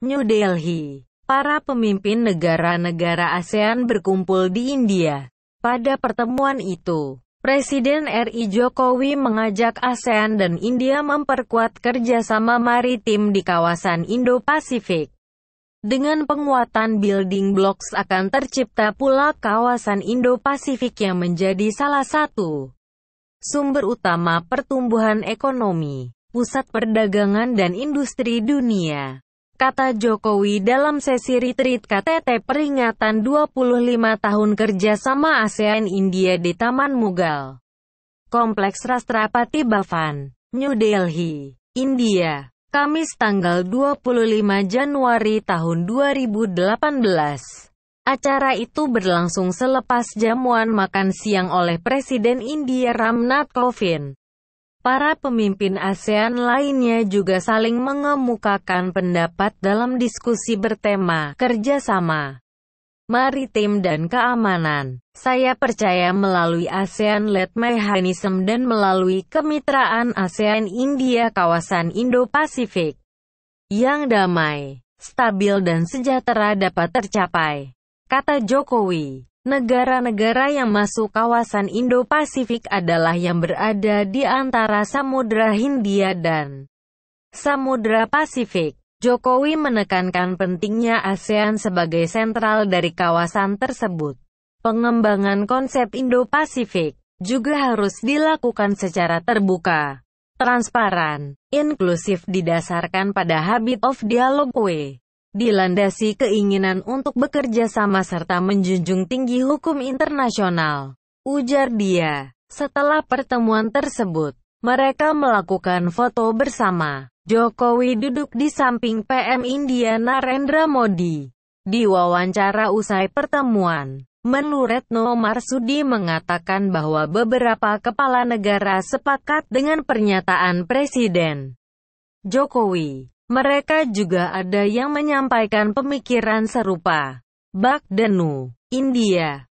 New Delhi. Para pemimpin negara-negara ASEAN berkumpul di India. Pada pertemuan itu, Presiden RI Jokowi mengajak ASEAN dan India memperkuat kerjasama maritim di kawasan Indo-Pasifik. Dengan penguatan building blocks akan tercipta pula kawasan Indo-Pasifik yang menjadi salah satu sumber utama pertumbuhan ekonomi, pusat perdagangan dan industri dunia kata Jokowi dalam sesi retreat KTT peringatan 25 tahun kerjasama ASEAN India di Taman Mughal. Kompleks Rastrapati Bhavan, New Delhi, India, Kamis tanggal 25 Januari tahun 2018. Acara itu berlangsung selepas jamuan makan siang oleh Presiden India Ramnath Kovind. Para pemimpin ASEAN lainnya juga saling mengemukakan pendapat dalam diskusi bertema kerjasama maritim dan keamanan. Saya percaya melalui ASEAN-led mechanism dan melalui kemitraan ASEAN-India kawasan Indo-Pasifik yang damai, stabil dan sejahtera dapat tercapai, kata Jokowi. Negara-negara yang masuk kawasan Indo-Pasifik adalah yang berada di antara Samudra Hindia dan Samudra Pasifik. Jokowi menekankan pentingnya ASEAN sebagai sentral dari kawasan tersebut. Pengembangan konsep Indo-Pasifik juga harus dilakukan secara terbuka, transparan, inklusif didasarkan pada habit of dialogue dilandasi keinginan untuk bekerja sama serta menjunjung tinggi hukum internasional. Ujar dia, setelah pertemuan tersebut, mereka melakukan foto bersama. Jokowi duduk di samping PM India Narendra Modi. Di wawancara usai pertemuan, Retno Marsudi mengatakan bahwa beberapa kepala negara sepakat dengan pernyataan Presiden Jokowi. Mereka juga ada yang menyampaikan pemikiran serupa. Bagdanu, India